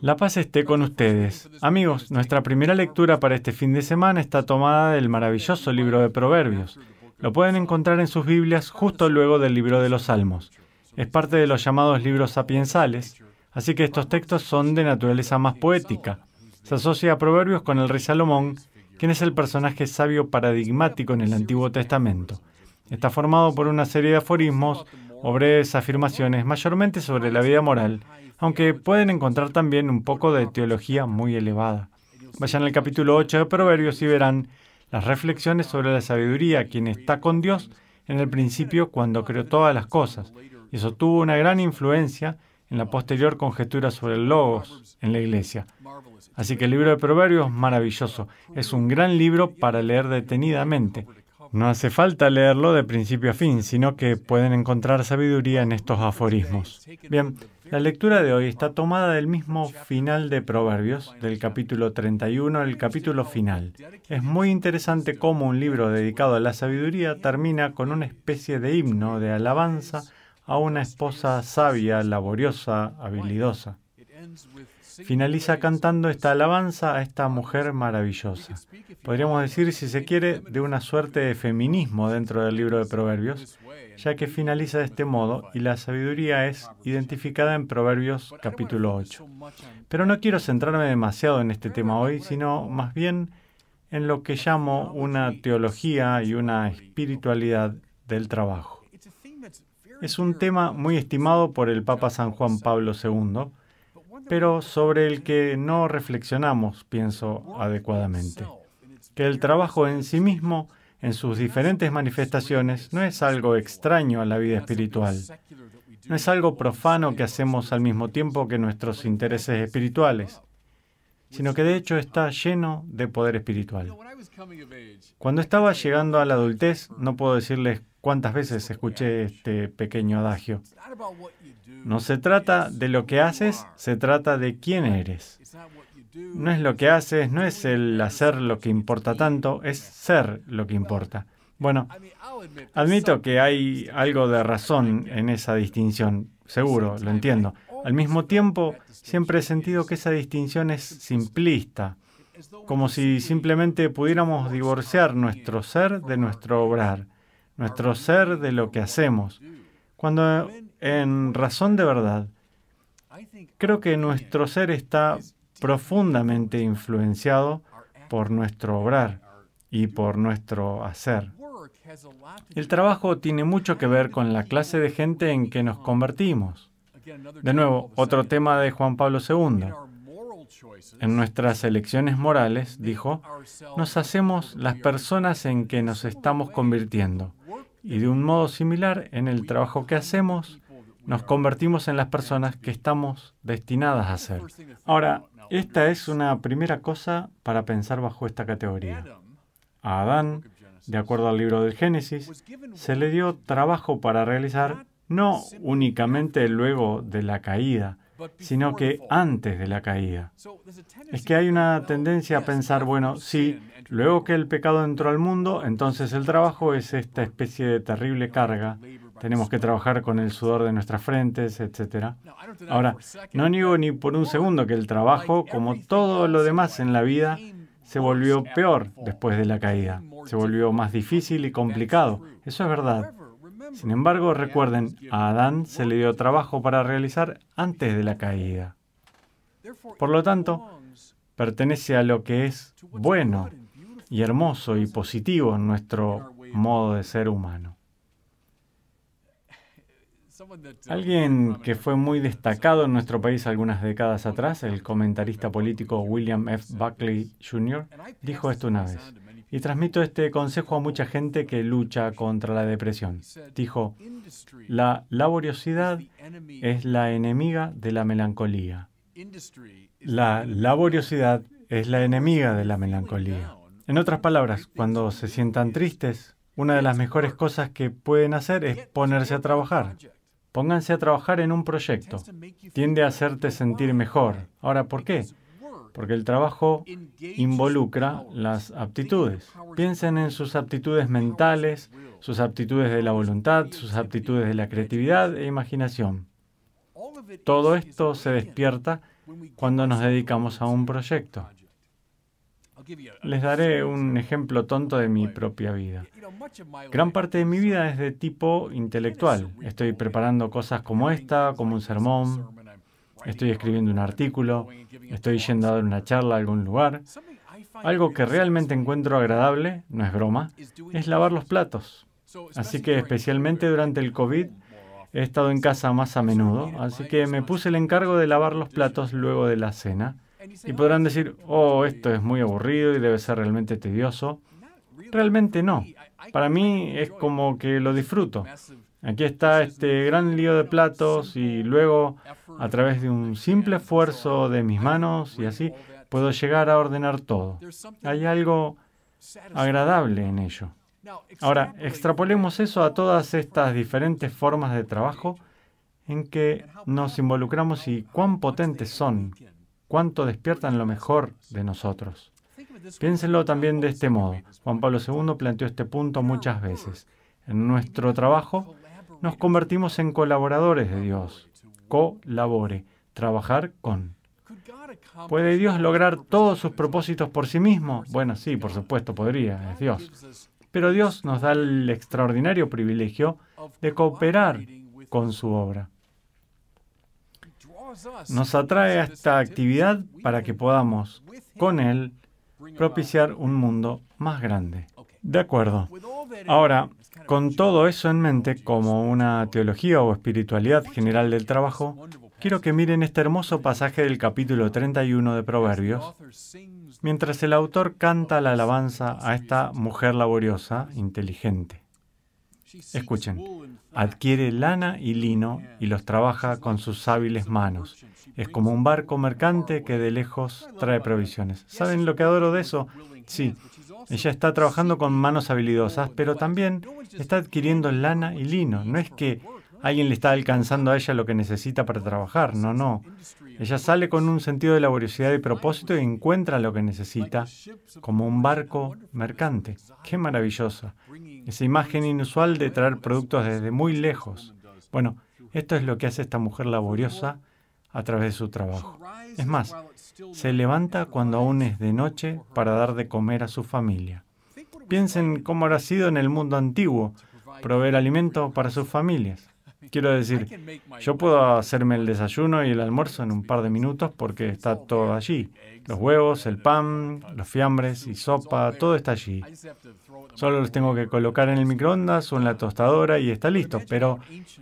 La paz esté con ustedes. Amigos, nuestra primera lectura para este fin de semana está tomada del maravilloso libro de Proverbios. Lo pueden encontrar en sus Biblias justo luego del libro de los Salmos. Es parte de los llamados libros sapiensales, así que estos textos son de naturaleza más poética. Se asocia a Proverbios con el rey Salomón, quien es el personaje sabio paradigmático en el Antiguo Testamento. Está formado por una serie de aforismos Obres afirmaciones mayormente sobre la vida moral, aunque pueden encontrar también un poco de teología muy elevada. Vayan al capítulo 8 de Proverbios y verán las reflexiones sobre la sabiduría, quien está con Dios en el principio cuando creó todas las cosas. Y eso tuvo una gran influencia en la posterior conjetura sobre el logos en la iglesia. Así que el libro de Proverbios, maravilloso, es un gran libro para leer detenidamente. No hace falta leerlo de principio a fin, sino que pueden encontrar sabiduría en estos aforismos. Bien, la lectura de hoy está tomada del mismo final de Proverbios, del capítulo 31, el capítulo final. Es muy interesante cómo un libro dedicado a la sabiduría termina con una especie de himno de alabanza a una esposa sabia, laboriosa, habilidosa finaliza cantando esta alabanza a esta mujer maravillosa. Podríamos decir, si se quiere, de una suerte de feminismo dentro del libro de Proverbios, ya que finaliza de este modo y la sabiduría es identificada en Proverbios capítulo 8. Pero no quiero centrarme demasiado en este tema hoy, sino más bien en lo que llamo una teología y una espiritualidad del trabajo. Es un tema muy estimado por el Papa San Juan Pablo II, pero sobre el que no reflexionamos, pienso, adecuadamente. Que el trabajo en sí mismo, en sus diferentes manifestaciones, no es algo extraño a la vida espiritual. No es algo profano que hacemos al mismo tiempo que nuestros intereses espirituales, sino que de hecho está lleno de poder espiritual. Cuando estaba llegando a la adultez, no puedo decirles cuántas veces escuché este pequeño adagio. No se trata de lo que haces, se trata de quién eres. No es lo que haces, no es el hacer lo que importa tanto, es ser lo que importa. Bueno, admito que hay algo de razón en esa distinción, seguro, lo entiendo. Al mismo tiempo, siempre he sentido que esa distinción es simplista, como si simplemente pudiéramos divorciar nuestro ser de nuestro obrar nuestro ser de lo que hacemos. Cuando en razón de verdad, creo que nuestro ser está profundamente influenciado por nuestro obrar y por nuestro hacer. El trabajo tiene mucho que ver con la clase de gente en que nos convertimos. De nuevo, otro tema de Juan Pablo II. En nuestras elecciones morales, dijo, nos hacemos las personas en que nos estamos convirtiendo. Y de un modo similar, en el trabajo que hacemos, nos convertimos en las personas que estamos destinadas a ser. Ahora, esta es una primera cosa para pensar bajo esta categoría. A Adán, de acuerdo al libro del Génesis, se le dio trabajo para realizar no únicamente luego de la caída, sino que antes de la caída. Es que hay una tendencia a pensar, bueno, sí, luego que el pecado entró al mundo, entonces el trabajo es esta especie de terrible carga. Tenemos que trabajar con el sudor de nuestras frentes, etc. Ahora, no niego ni por un segundo que el trabajo, como todo lo demás en la vida, se volvió peor después de la caída. Se volvió más difícil y complicado. Eso es verdad. Sin embargo, recuerden, a Adán se le dio trabajo para realizar antes de la caída. Por lo tanto, pertenece a lo que es bueno y hermoso y positivo en nuestro modo de ser humano. Alguien que fue muy destacado en nuestro país algunas décadas atrás, el comentarista político William F. Buckley Jr., dijo esto una vez. Y transmito este consejo a mucha gente que lucha contra la depresión. Dijo, la laboriosidad es la enemiga de la melancolía. La laboriosidad es la enemiga de la melancolía. En otras palabras, cuando se sientan tristes, una de las mejores cosas que pueden hacer es ponerse a trabajar. Pónganse a trabajar en un proyecto. Tiende a hacerte sentir mejor. Ahora, ¿por qué? Porque el trabajo involucra las aptitudes. Piensen en sus aptitudes mentales, sus aptitudes de la voluntad, sus aptitudes de la creatividad e imaginación. Todo esto se despierta cuando nos dedicamos a un proyecto. Les daré un ejemplo tonto de mi propia vida. Gran parte de mi vida es de tipo intelectual. Estoy preparando cosas como esta, como un sermón. Estoy escribiendo un artículo. Estoy yendo a dar una charla a algún lugar. Algo que realmente encuentro agradable, no es broma, es lavar los platos. Así que especialmente durante el COVID he estado en casa más a menudo, así que me puse el encargo de lavar los platos luego de la cena y podrán decir, oh, esto es muy aburrido y debe ser realmente tedioso. Realmente no. Para mí es como que lo disfruto. Aquí está este gran lío de platos y luego a través de un simple esfuerzo de mis manos y así puedo llegar a ordenar todo. Hay algo agradable en ello. Ahora, extrapolemos eso a todas estas diferentes formas de trabajo en que nos involucramos y cuán potentes son cuánto despiertan lo mejor de nosotros. Piénsenlo también de este modo. Juan Pablo II planteó este punto muchas veces. En nuestro trabajo nos convertimos en colaboradores de Dios. Colabore, trabajar con. ¿Puede Dios lograr todos sus propósitos por sí mismo? Bueno, sí, por supuesto podría, es Dios. Pero Dios nos da el extraordinario privilegio de cooperar con su obra nos atrae a esta actividad para que podamos, con Él, propiciar un mundo más grande. De acuerdo. Ahora, con todo eso en mente, como una teología o espiritualidad general del trabajo, quiero que miren este hermoso pasaje del capítulo 31 de Proverbios, mientras el autor canta la alabanza a esta mujer laboriosa, inteligente. Escuchen, adquiere lana y lino y los trabaja con sus hábiles manos. Es como un barco mercante que de lejos trae provisiones. ¿Saben lo que adoro de eso? Sí, ella está trabajando con manos habilidosas, pero también está adquiriendo lana y lino. No es que alguien le está alcanzando a ella lo que necesita para trabajar, no, no. Ella sale con un sentido de laboriosidad y propósito y encuentra lo que necesita como un barco mercante. Qué maravillosa. Esa imagen inusual de traer productos desde muy lejos. Bueno, esto es lo que hace esta mujer laboriosa a través de su trabajo. Es más, se levanta cuando aún es de noche para dar de comer a su familia. Piensen cómo habrá sido en el mundo antiguo proveer alimento para sus familias. Quiero decir, yo puedo hacerme el desayuno y el almuerzo en un par de minutos porque está todo allí. Los huevos, el pan, los fiambres y sopa, todo está allí. Solo los tengo que colocar en el microondas o en la tostadora y está listo. Pero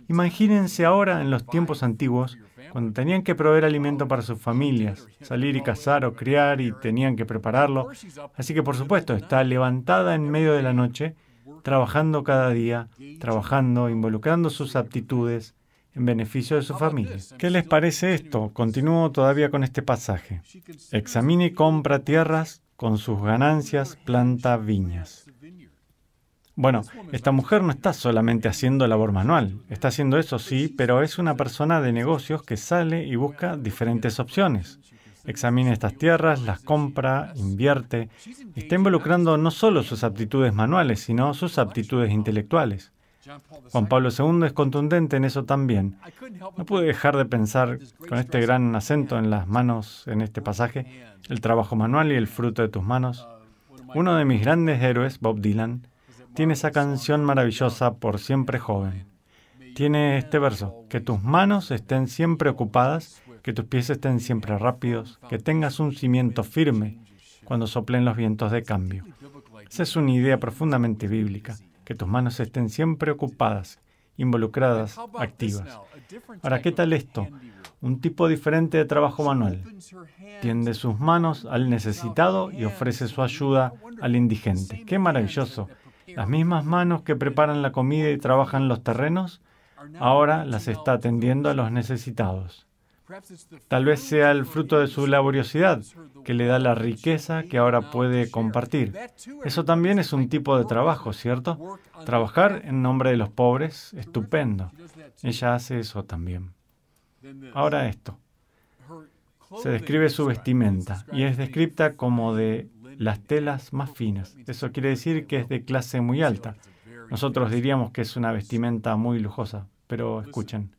imagínense ahora en los tiempos antiguos, cuando tenían que proveer alimento para sus familias, salir y cazar o criar y tenían que prepararlo. Así que por supuesto está levantada en medio de la noche trabajando cada día, trabajando, involucrando sus aptitudes en beneficio de su familia. ¿Qué les parece esto? Continúo todavía con este pasaje. Examine, y compra tierras, con sus ganancias planta viñas. Bueno, esta mujer no está solamente haciendo labor manual, está haciendo eso sí, pero es una persona de negocios que sale y busca diferentes opciones examina estas tierras, las compra, invierte, está involucrando no solo sus aptitudes manuales, sino sus aptitudes intelectuales. Juan Pablo II es contundente en eso también. No pude dejar de pensar, con este gran acento en las manos en este pasaje, el trabajo manual y el fruto de tus manos. Uno de mis grandes héroes, Bob Dylan, tiene esa canción maravillosa por siempre joven. Tiene este verso, que tus manos estén siempre ocupadas que tus pies estén siempre rápidos, que tengas un cimiento firme cuando soplen los vientos de cambio. Esa es una idea profundamente bíblica, que tus manos estén siempre ocupadas, involucradas, activas. Ahora, ¿qué tal esto? Un tipo diferente de trabajo manual. Tiende sus manos al necesitado y ofrece su ayuda al indigente. ¡Qué maravilloso! Las mismas manos que preparan la comida y trabajan los terrenos, ahora las está atendiendo a los necesitados. Tal vez sea el fruto de su laboriosidad, que le da la riqueza que ahora puede compartir. Eso también es un tipo de trabajo, ¿cierto? Trabajar en nombre de los pobres, estupendo. Ella hace eso también. Ahora esto. Se describe su vestimenta y es descripta como de las telas más finas. Eso quiere decir que es de clase muy alta. Nosotros diríamos que es una vestimenta muy lujosa, pero escuchen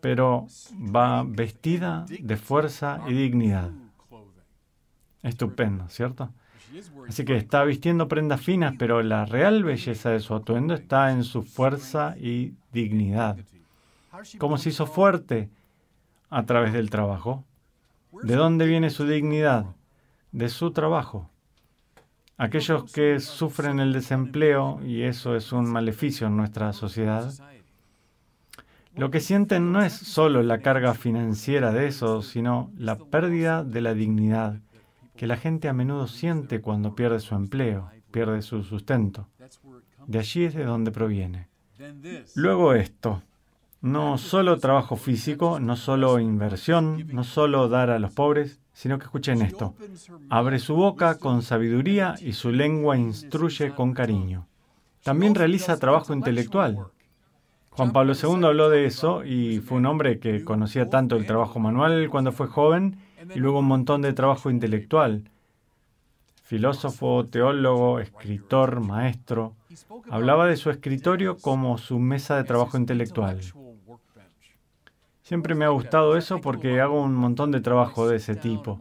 pero va vestida de fuerza y dignidad. Estupendo, ¿cierto? Así que está vistiendo prendas finas, pero la real belleza de su atuendo está en su fuerza y dignidad. ¿Cómo se hizo fuerte? A través del trabajo. ¿De dónde viene su dignidad? De su trabajo. Aquellos que sufren el desempleo, y eso es un maleficio en nuestra sociedad, lo que sienten no es solo la carga financiera de eso, sino la pérdida de la dignidad que la gente a menudo siente cuando pierde su empleo, pierde su sustento. De allí es de donde proviene. Luego esto, no solo trabajo físico, no solo inversión, no solo dar a los pobres, sino que escuchen esto. Abre su boca con sabiduría y su lengua instruye con cariño. También realiza trabajo intelectual, Juan Pablo II habló de eso y fue un hombre que conocía tanto el trabajo manual cuando fue joven y luego un montón de trabajo intelectual. Filósofo, teólogo, escritor, maestro. Hablaba de su escritorio como su mesa de trabajo intelectual. Siempre me ha gustado eso porque hago un montón de trabajo de ese tipo.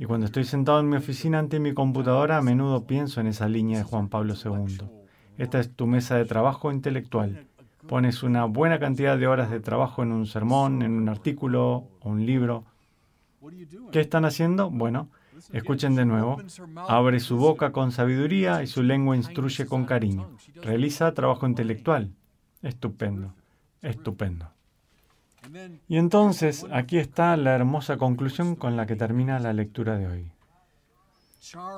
Y cuando estoy sentado en mi oficina ante mi computadora, a menudo pienso en esa línea de Juan Pablo II. Esta es tu mesa de trabajo intelectual pones una buena cantidad de horas de trabajo en un sermón, en un artículo o un libro. ¿Qué están haciendo? Bueno, escuchen de nuevo. Abre su boca con sabiduría y su lengua instruye con cariño. Realiza trabajo intelectual. Estupendo, estupendo. Y entonces aquí está la hermosa conclusión con la que termina la lectura de hoy.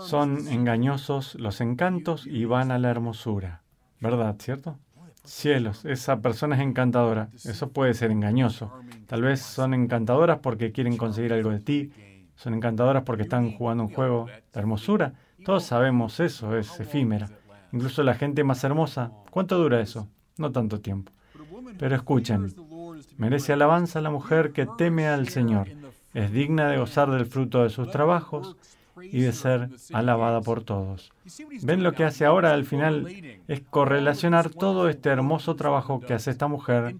Son engañosos los encantos y van a la hermosura. ¿Verdad, cierto? Cielos, esa persona es encantadora. Eso puede ser engañoso. Tal vez son encantadoras porque quieren conseguir algo de ti. Son encantadoras porque están jugando un juego. de hermosura, todos sabemos eso, es efímera. Incluso la gente más hermosa. ¿Cuánto dura eso? No tanto tiempo. Pero escuchen, merece alabanza la mujer que teme al Señor. Es digna de gozar del fruto de sus trabajos y de ser alabada por todos. ¿Ven lo que hace ahora al final? Es correlacionar todo este hermoso trabajo que hace esta mujer,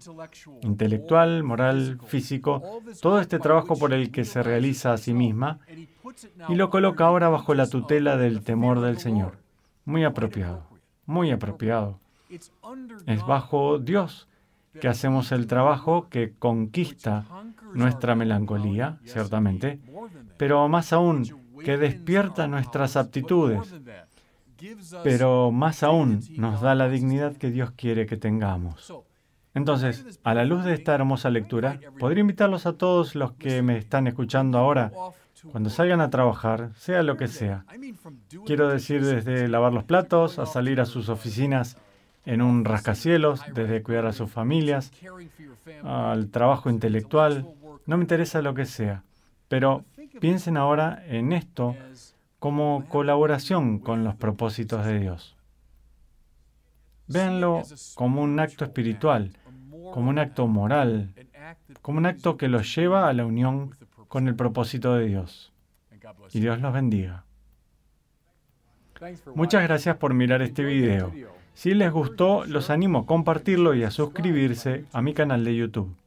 intelectual, moral, físico, todo este trabajo por el que se realiza a sí misma, y lo coloca ahora bajo la tutela del temor del Señor. Muy apropiado, muy apropiado. Es bajo Dios que hacemos el trabajo que conquista nuestra melancolía, ciertamente, pero más aún que despierta nuestras aptitudes, pero más aún nos da la dignidad que Dios quiere que tengamos. Entonces, a la luz de esta hermosa lectura, podría invitarlos a todos los que me están escuchando ahora, cuando salgan a trabajar, sea lo que sea. Quiero decir desde lavar los platos, a salir a sus oficinas en un rascacielos, desde cuidar a sus familias, al trabajo intelectual, no me interesa lo que sea. Pero Piensen ahora en esto como colaboración con los propósitos de Dios. Véanlo como un acto espiritual, como un acto moral, como un acto que los lleva a la unión con el propósito de Dios. Y Dios los bendiga. Muchas gracias por mirar este video. Si les gustó, los animo a compartirlo y a suscribirse a mi canal de YouTube.